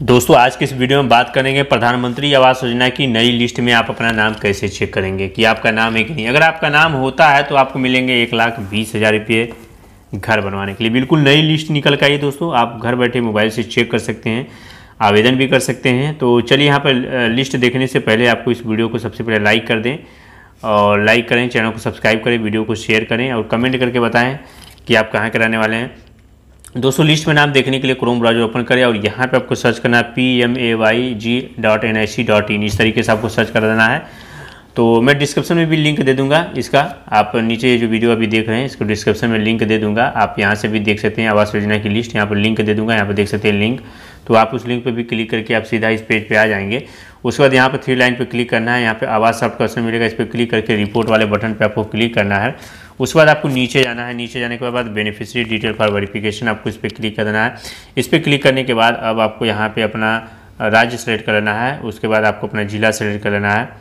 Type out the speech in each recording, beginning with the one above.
दोस्तों आज के इस वीडियो में बात करेंगे प्रधानमंत्री आवास योजना की नई लिस्ट में आप अपना नाम कैसे चेक करेंगे कि आपका नाम है कि नहीं अगर आपका नाम होता है तो आपको मिलेंगे एक लाख बीस हज़ार रुपये घर बनवाने के लिए बिल्कुल नई लिस्ट निकल के आई दोस्तों आप घर बैठे मोबाइल से चेक कर सकते हैं आवेदन भी कर सकते हैं तो चलिए यहाँ पर लिस्ट देखने से पहले आपको इस वीडियो को सबसे पहले लाइक कर दें और लाइक करें चैनल को सब्सक्राइब करें वीडियो को शेयर करें और कमेंट करके बताएँ कि आप कहाँ के रहने वाले हैं दोस्तों लिस्ट में नाम देखने के लिए क्रोम ब्राउजर ओपन करें और यहाँ पे आपको सर्च करना है P M A Y G dot N I C dot in इस तरीके से आपको सर्च कर देना है तो मैं डिस्क्रिप्शन में भी लिंक दे दूंगा इसका आप नीचे जो वीडियो अभी देख रहे हैं इसको डिस्क्रिप्शन में लिंक दे दूंगा आप यहाँ से भी देख सकते हैं आवास योजना की लिस्ट यहाँ पर लिंक दे दूंगा यहाँ पर देख सकते हैं लिंक तो आप उस लिंक पर भी क्लिक करके आप सीधा इस पेज पर आ जाएंगे उसके बाद यहाँ पर थ्री लाइन पर क्लिक करना है यहाँ पर आवाज़ सॉफ्ट का ऑप्शन मिलेगा इस पर क्लिक करके रिपोर्ट वाले बटन पर आपको क्लिक करना है उसके बाद आपको नीचे जाना है नीचे जाने के बाद बेनिफिशियरी डिटेल फॉर वेरिफिकेशन आपको इस पर क्लिक करना है इस पर क्लिक करने के बाद अब आपको यहाँ पर अपना राज्य सेलेक्ट कर लेना है उसके बाद आपको अपना ज़िला सेलेक्ट कर लेना है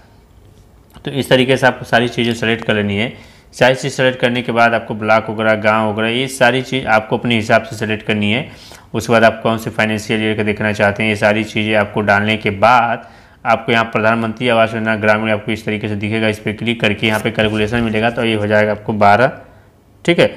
तो इस तरीके से आपको सारी चीज़ें सेलेक्ट कर लेनी है सारी चीज़ सेलेक्ट करने के बाद आपको ब्लॉक वगैरह गांव वगैरह ये सारी चीज़ आपको अपने हिसाब से सेलेक्ट करनी है उसके बाद आप कौन से फाइनेंशियल ईयर का देखना चाहते हैं ये सारी चीज़ें आपको डालने के बाद आपको यहाँ प्रधानमंत्री आवास योजना ग्रामीण आपको इस तरीके से दिखेगा इस पर क्लिक करके यहाँ पे कैलकुलेशन मिलेगा तो ये हो जाएगा आपको बारह ठीक है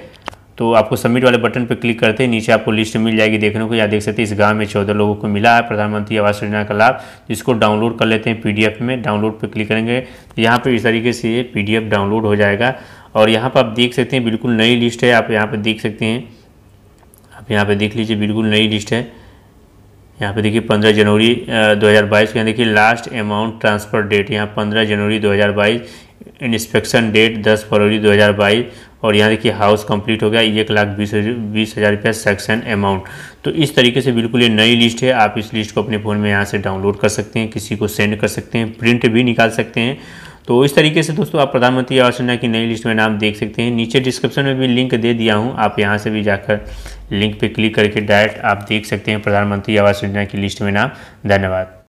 तो आपको सबमिट वाले बटन पर क्लिक करते ही नीचे आपको लिस्ट मिल जाएगी देखने को या देख सकते हैं इस गांव में चौदह लोगों को मिला है प्रधानमंत्री आवास योजना का लाभ जिसको डाउनलोड कर लेते हैं पी में डाउनलोड पर क्लिक करेंगे तो यहाँ पर इस तरीके से ये पीडीएफ डाउनलोड हो जाएगा और यहाँ पर आप देख सकते हैं बिल्कुल नई लिस्ट है आप यहाँ पर देख सकते हैं आप यहाँ पर देख लीजिए बिल्कुल नई लिस्ट है यहाँ पे देखिए 15 जनवरी 2022 यहाँ देखिए लास्ट अमाउंट ट्रांसफ़र डेट यहाँ 15 जनवरी 2022 इंस्पेक्शन डेट 10 फरवरी 2022 और यहाँ देखिए हाउस कंप्लीट हो गया एक लाख बीस बीस हज़ार रुपया सेक्शन अमाउंट तो इस तरीके से बिल्कुल ये नई लिस्ट है आप इस लिस्ट को अपने फ़ोन में यहाँ से डाउनलोड कर सकते हैं किसी को सेंड कर सकते हैं प्रिंट भी निकाल सकते हैं तो इस तरीके से दोस्तों आप प्रधानमंत्री आवास योजना की नई लिस्ट में नाम देख सकते हैं नीचे डिस्क्रिप्शन में भी लिंक दे दिया हूँ आप यहाँ से भी जाकर लिंक पे क्लिक करके डायरेक्ट आप देख सकते हैं प्रधानमंत्री आवास योजना की लिस्ट में नाम धन्यवाद